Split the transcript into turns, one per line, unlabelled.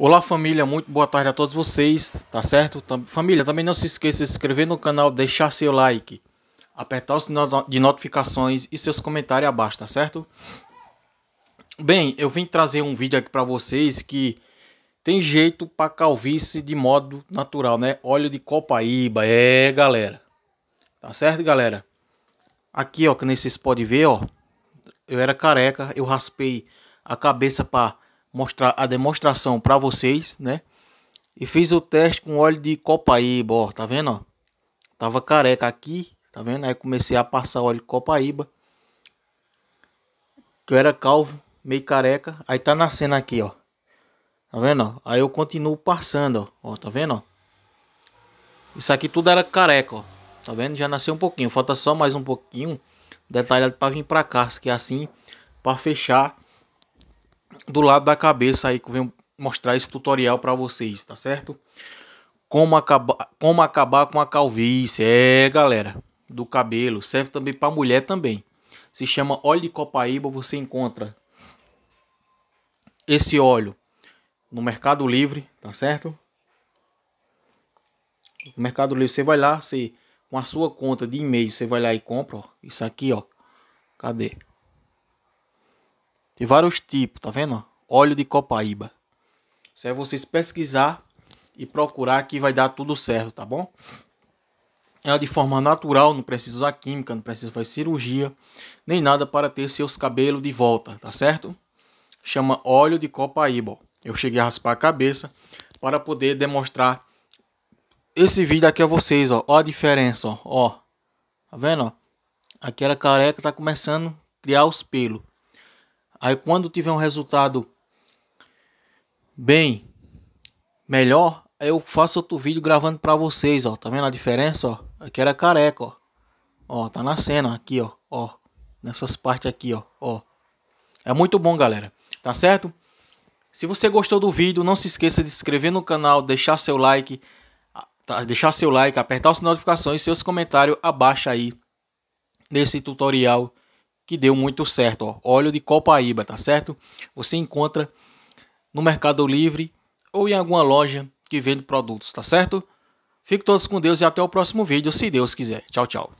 Olá família, muito boa tarde a todos vocês, tá certo? Família, também não se esqueça de se inscrever no canal, deixar seu like, apertar o sinal de notificações e seus comentários abaixo, tá certo? Bem, eu vim trazer um vídeo aqui para vocês que tem jeito para calvície de modo natural, né? Óleo de copaíba, é galera, tá certo galera? Aqui ó, que nem vocês podem ver ó, eu era careca, eu raspei a cabeça para mostrar a demonstração para vocês, né? E fiz o teste com óleo de copaíba, ó, tá vendo, ó? Tava careca aqui, tá vendo? Aí comecei a passar óleo de copaíba. Que eu era calvo, meio careca, aí tá nascendo aqui, ó. Tá vendo? Aí eu continuo passando, ó, ó tá vendo, ó? Isso aqui tudo era careca, ó. Tá vendo? Já nasceu um pouquinho, falta só mais um pouquinho detalhado para vir para cá, que é assim para fechar do lado da cabeça aí que eu venho mostrar esse tutorial para vocês, tá certo? Como acabar, como acabar com a calvície, é galera, do cabelo, serve também para mulher também. Se chama óleo de copaíba, você encontra esse óleo no Mercado Livre, tá certo? No Mercado Livre você vai lá, você com a sua conta de e-mail, você vai lá e compra, ó, isso aqui, ó. Cadê? Tem vários tipos, tá vendo? Óleo de copaíba. Isso é vocês pesquisar e procurar que vai dar tudo certo, tá bom? É de forma natural, não precisa usar química, não precisa fazer cirurgia, nem nada para ter seus cabelos de volta, tá certo? Chama óleo de copaíba. Eu cheguei a raspar a cabeça para poder demonstrar esse vídeo aqui a vocês, ó. Ó a diferença, ó. ó. Tá vendo, ó? Aqui era careca, tá começando a criar os pelos. Aí quando tiver um resultado bem melhor, eu faço outro vídeo gravando para vocês, ó. Tá vendo a diferença, ó? Aqui era careca, ó. Ó, tá nascendo aqui, ó. Ó, nessas partes aqui, ó. Ó. É muito bom, galera. Tá certo? Se você gostou do vídeo, não se esqueça de se inscrever no canal, deixar seu like, tá, deixar seu like, apertar de notificações e seus comentários abaixo aí nesse tutorial que deu muito certo, ó, óleo de copaíba, tá certo? Você encontra no Mercado Livre ou em alguma loja que vende produtos, tá certo? Fiquem todos com Deus e até o próximo vídeo, se Deus quiser. Tchau, tchau.